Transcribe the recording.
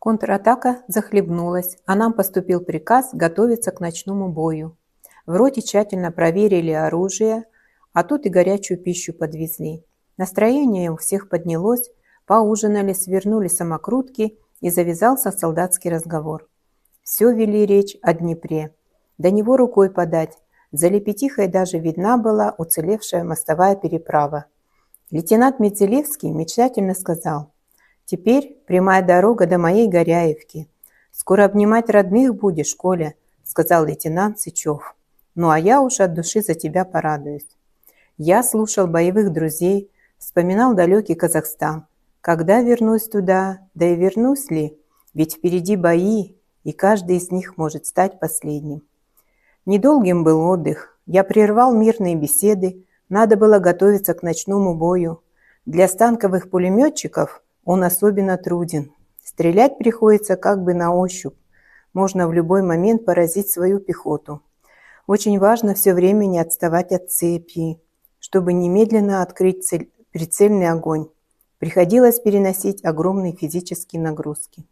Контратака захлебнулась, а нам поступил приказ готовиться к ночному бою. В роте тщательно проверили оружие, а тут и горячую пищу подвезли. Настроение у всех поднялось, поужинали, свернули самокрутки и завязался солдатский разговор. Все вели речь о Днепре. До него рукой подать. За Лепетихой даже видна была уцелевшая мостовая переправа. Лейтенант Медзелевский мечтательно сказал, Теперь прямая дорога до моей Горяевки. Скоро обнимать родных будешь, Коля, сказал лейтенант Сычев. Ну а я уж от души за тебя порадуюсь. Я слушал боевых друзей, вспоминал далекий Казахстан. Когда вернусь туда, да и вернусь ли? Ведь впереди бои, и каждый из них может стать последним. Недолгим был отдых. Я прервал мирные беседы. Надо было готовиться к ночному бою. Для станковых пулеметчиков – он особенно труден. Стрелять приходится как бы на ощупь. Можно в любой момент поразить свою пехоту. Очень важно все время не отставать от цепи, чтобы немедленно открыть цель, прицельный огонь. Приходилось переносить огромные физические нагрузки.